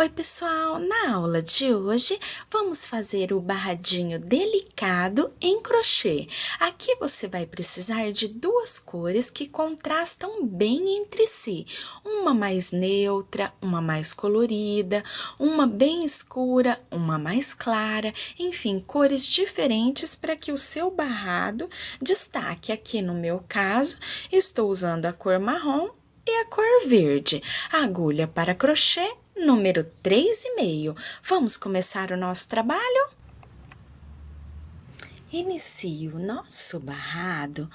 Oi, pessoal! Na aula de hoje, vamos fazer o barradinho delicado em crochê. Aqui você vai precisar de duas cores que contrastam bem entre si. Uma mais neutra, uma mais colorida, uma bem escura, uma mais clara. Enfim, cores diferentes para que o seu barrado destaque. Aqui no meu caso, estou usando a cor marrom e a cor verde. A agulha para crochê número 3,5. Vamos começar o nosso trabalho? Inicio o nosso barrado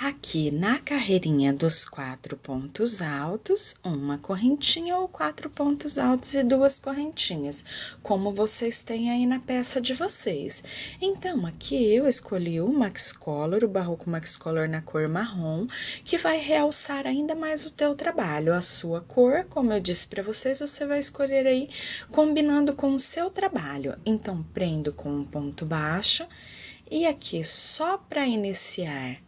Aqui na carreirinha dos quatro pontos altos, uma correntinha ou quatro pontos altos e duas correntinhas, como vocês têm aí na peça de vocês. Então, aqui eu escolhi o Max Color, o Barroco Max Color na cor marrom, que vai realçar ainda mais o teu trabalho, a sua cor, como eu disse para vocês, você vai escolher aí combinando com o seu trabalho. Então, prendo com um ponto baixo e aqui só para iniciar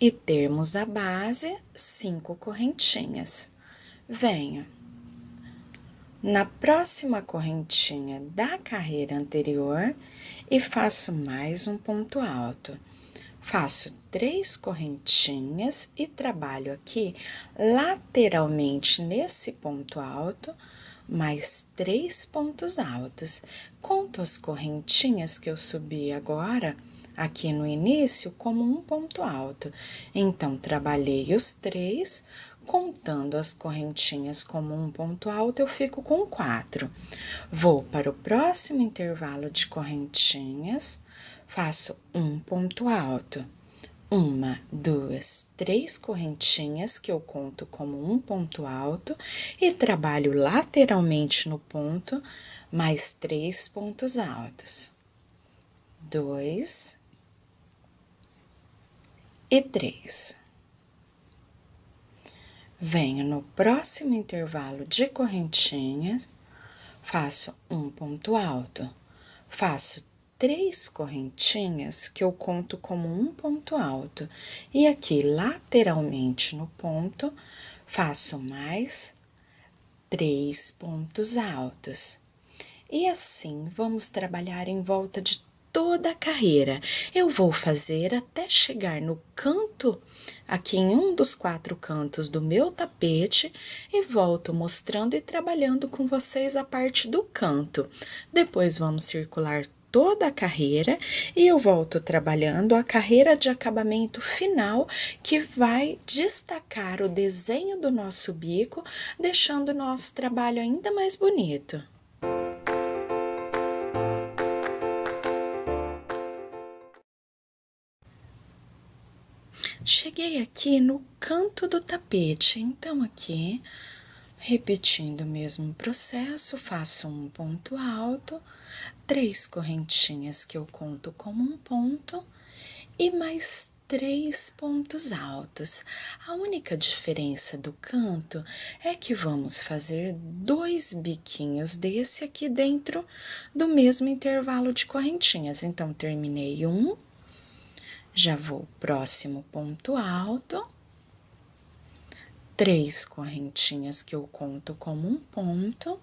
e termos a base cinco correntinhas. Venha. Na próxima correntinha da carreira anterior e faço mais um ponto alto. Faço três correntinhas e trabalho aqui lateralmente nesse ponto alto, mais três pontos altos. Conto as correntinhas que eu subi agora aqui no início como um ponto alto. Então, trabalhei os três, contando as correntinhas como um ponto alto, eu fico com quatro. Vou para o próximo intervalo de correntinhas, faço um ponto alto. Uma, duas, três correntinhas que eu conto como um ponto alto e trabalho lateralmente no ponto mais três pontos altos. Dois, e 3. Venho no próximo intervalo de correntinhas, faço um ponto alto, faço três correntinhas que eu conto como um ponto alto, e aqui lateralmente no ponto, faço mais três pontos altos. E assim vamos trabalhar em volta de toda a carreira. Eu vou fazer até chegar no canto, aqui em um dos quatro cantos do meu tapete, e volto mostrando e trabalhando com vocês a parte do canto. Depois vamos circular toda a carreira e eu volto trabalhando a carreira de acabamento final que vai destacar o desenho do nosso bico, deixando o nosso trabalho ainda mais bonito. Cheguei aqui no canto do tapete, então aqui, repetindo o mesmo processo, faço um ponto alto, três correntinhas que eu conto como um ponto e mais três pontos altos. A única diferença do canto é que vamos fazer dois biquinhos desse aqui dentro do mesmo intervalo de correntinhas. Então, terminei um, já vou próximo ponto alto. Três correntinhas que eu conto como um ponto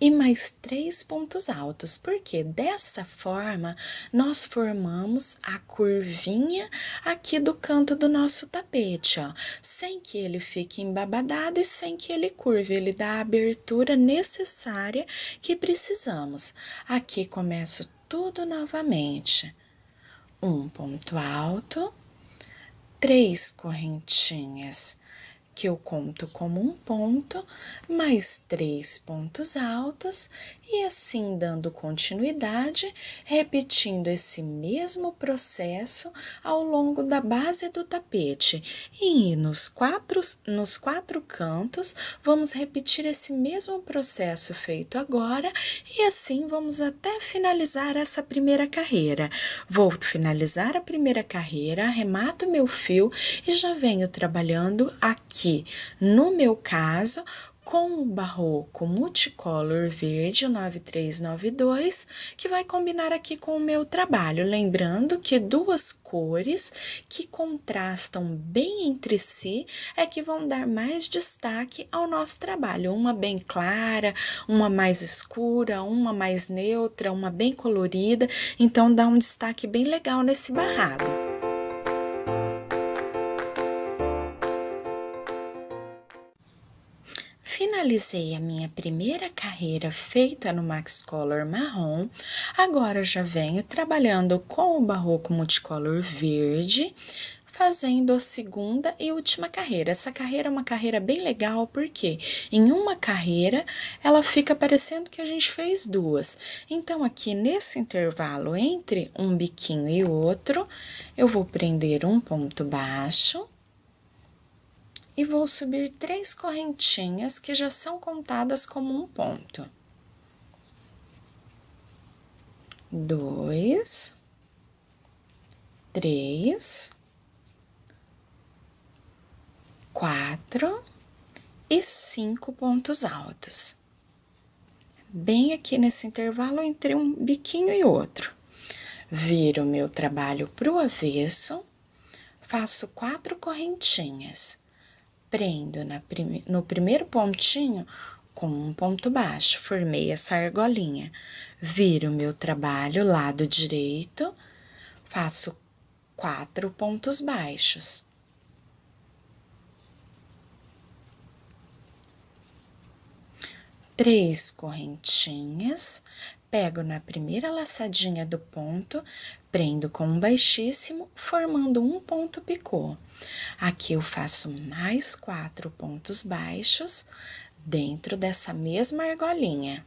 e mais três pontos altos, porque dessa forma nós formamos a curvinha aqui do canto do nosso tapete, ó, sem que ele fique embabadado e sem que ele curve, ele dá a abertura necessária que precisamos. Aqui começo tudo novamente um ponto alto, três correntinhas que eu conto como um ponto, mais três pontos altos, e assim dando continuidade, repetindo esse mesmo processo ao longo da base do tapete. E nos quatro, nos quatro cantos, vamos repetir esse mesmo processo feito agora, e assim vamos até finalizar essa primeira carreira. Vou finalizar a primeira carreira, arremato meu fio e já venho trabalhando aqui que, no meu caso, com o barroco multicolor verde 9392, que vai combinar aqui com o meu trabalho. Lembrando que duas cores que contrastam bem entre si é que vão dar mais destaque ao nosso trabalho. Uma bem clara, uma mais escura, uma mais neutra, uma bem colorida. Então, dá um destaque bem legal nesse barrado. finalizei a minha primeira carreira feita no Max Color marrom, agora já venho trabalhando com o Barroco Multicolor verde, fazendo a segunda e última carreira. Essa carreira é uma carreira bem legal porque em uma carreira ela fica parecendo que a gente fez duas. Então aqui nesse intervalo entre um biquinho e outro, eu vou prender um ponto baixo e vou subir três correntinhas que já são contadas como um ponto. Dois, três, quatro e cinco pontos altos. Bem aqui nesse intervalo entre um biquinho e outro. Viro meu trabalho para o avesso, faço quatro correntinhas prendo na prim no primeiro pontinho com um ponto baixo, formei essa argolinha. Viro meu trabalho lado direito, faço quatro pontos baixos. Três correntinhas, pego na primeira laçadinha do ponto, prendo com um baixíssimo, formando um ponto picô. Aqui eu faço mais quatro pontos baixos dentro dessa mesma argolinha.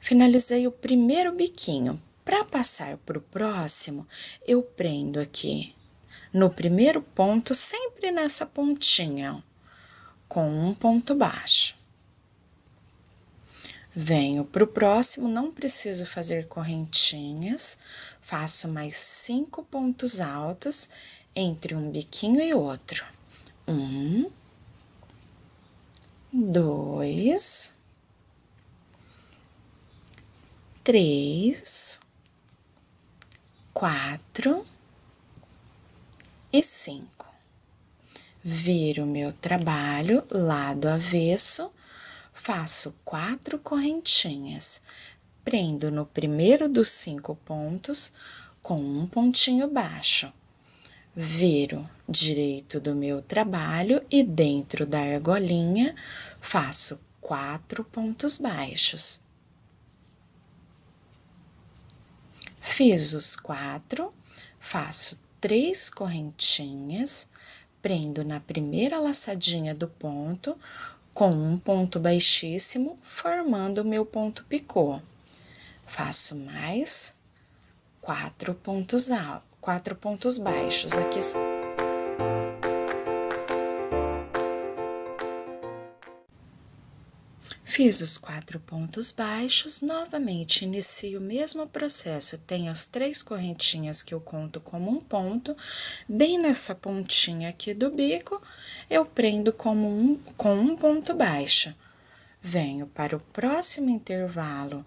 Finalizei o primeiro biquinho. Para passar para o próximo, eu prendo aqui no primeiro ponto, sempre nessa pontinha, com um ponto baixo. Venho para o próximo, não preciso fazer correntinhas, faço mais cinco pontos altos entre um biquinho e outro. Um, dois, três, quatro e cinco. Viro meu trabalho lado avesso faço quatro correntinhas, prendo no primeiro dos cinco pontos com um pontinho baixo, viro direito do meu trabalho e dentro da argolinha faço quatro pontos baixos. Fiz os quatro, faço três correntinhas, prendo na primeira laçadinha do ponto com um ponto baixíssimo, formando o meu ponto picô. Faço mais quatro pontos, altos, quatro pontos baixos. Aqui Fiz os quatro pontos baixos, novamente inicio o mesmo processo. Tenho as três correntinhas que eu conto como um ponto, bem nessa pontinha aqui do bico, eu prendo como um, com um ponto baixo. Venho para o próximo intervalo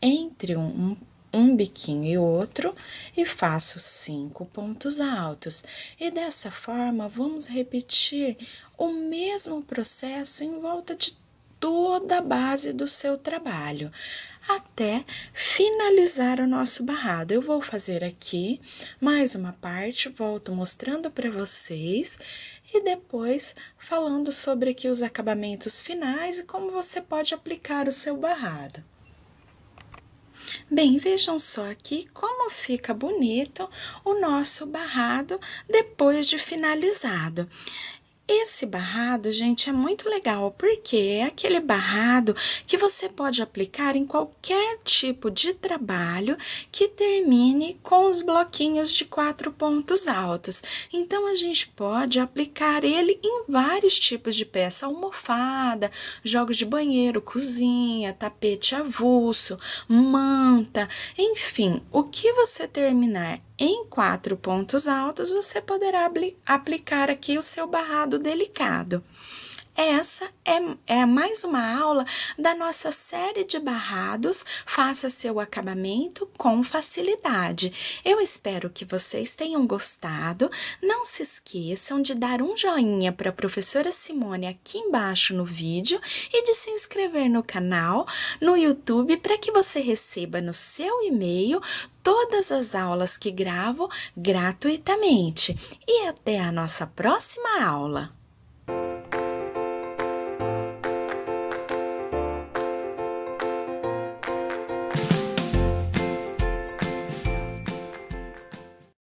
entre um, um biquinho e outro e faço cinco pontos altos. E dessa forma, vamos repetir o mesmo processo em volta de toda a base do seu trabalho até finalizar o nosso barrado. Eu vou fazer aqui mais uma parte, volto mostrando para vocês e depois falando sobre aqui os acabamentos finais e como você pode aplicar o seu barrado. Bem, vejam só aqui como fica bonito o nosso barrado depois de finalizado. Esse barrado, gente, é muito legal porque é aquele barrado que você pode aplicar em qualquer tipo de trabalho que termine com os bloquinhos de quatro pontos altos. Então, a gente pode aplicar ele em vários tipos de peça: almofada, jogos de banheiro, cozinha, tapete avulso, manta, enfim, o que você terminar em quatro pontos altos, você poderá apl aplicar aqui o seu barrado delicado. Essa é, é mais uma aula da nossa série de barrados, faça seu acabamento com facilidade. Eu espero que vocês tenham gostado. Não se esqueçam de dar um joinha para a professora Simone aqui embaixo no vídeo e de se inscrever no canal no YouTube para que você receba no seu e-mail todas as aulas que gravo gratuitamente. E até a nossa próxima aula!